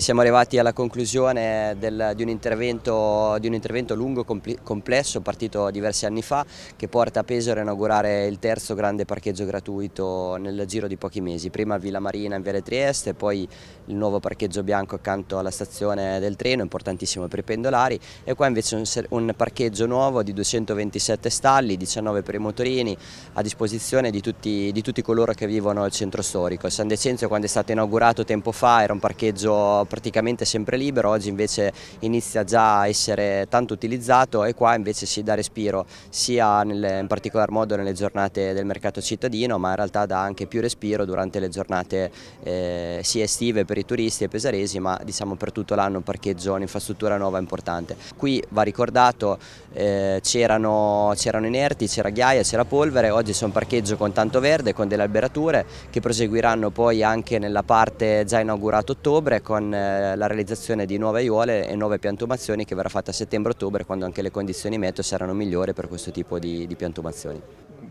Siamo arrivati alla conclusione del, di, un intervento, di, un intervento, lungo, e complesso, partito diversi anni fa, che porta a Pesaro a inaugurare il terzo grande parcheggio gratuito nel giro di pochi mesi. Prima Villa Marina in Viale Trieste, poi il nuovo parcheggio bianco accanto alla stazione del treno, importantissimo per i pendolari, e qua invece un, un parcheggio nuovo di 227 stalli, 19 per i motorini, a disposizione di tutti, di tutti coloro che vivono al centro storico. San Decenzio quando è stato inaugurato tempo fa era un parcheggio praticamente sempre libero, oggi invece inizia già a essere tanto utilizzato e qua invece si dà respiro sia nel, in particolar modo nelle giornate del mercato cittadino ma in realtà dà anche più respiro durante le giornate eh, sia estive per i turisti e pesaresi ma diciamo per tutto l'anno un parcheggio, un'infrastruttura nuova importante. Qui va ricordato eh, c'erano inerti, c'era ghiaia, c'era polvere, oggi c'è un parcheggio con tanto verde, con delle alberature che proseguiranno poi anche nella parte già inaugurata ottobre con eh, la realizzazione di nuove aiuole e nuove piantumazioni che verrà fatta a settembre-ottobre quando anche le condizioni meteo saranno migliori per questo tipo di, di piantumazioni.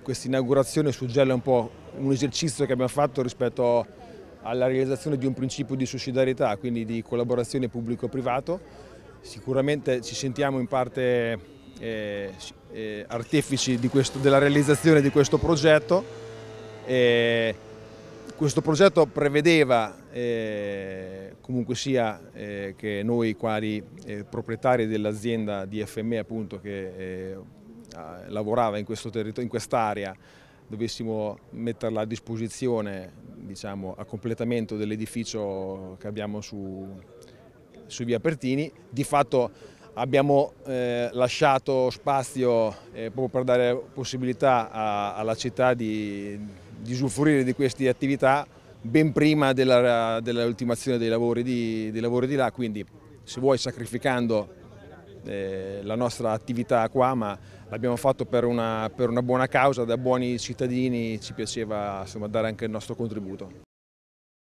Questa inaugurazione suggella un po' un esercizio che abbiamo fatto rispetto alla realizzazione di un principio di sussidiarietà, quindi di collaborazione pubblico-privato. Sicuramente ci sentiamo in parte eh, eh, artefici questo, della realizzazione di questo progetto. Eh, questo progetto prevedeva eh, comunque sia eh, che noi quali eh, proprietari dell'azienda DFME appunto che eh, lavorava in quest'area quest dovessimo metterla a disposizione diciamo, a completamento dell'edificio che abbiamo su, su, via Pertini, di fatto abbiamo eh, lasciato spazio eh, proprio per dare possibilità a, alla città di di usufruire di queste attività ben prima della, dell'ultimazione dei, dei lavori di, là, quindi se vuoi sacrificando eh, la nostra attività qua, ma l'abbiamo fatto per una, per una buona causa, da buoni cittadini ci piaceva insomma, dare anche il nostro contributo.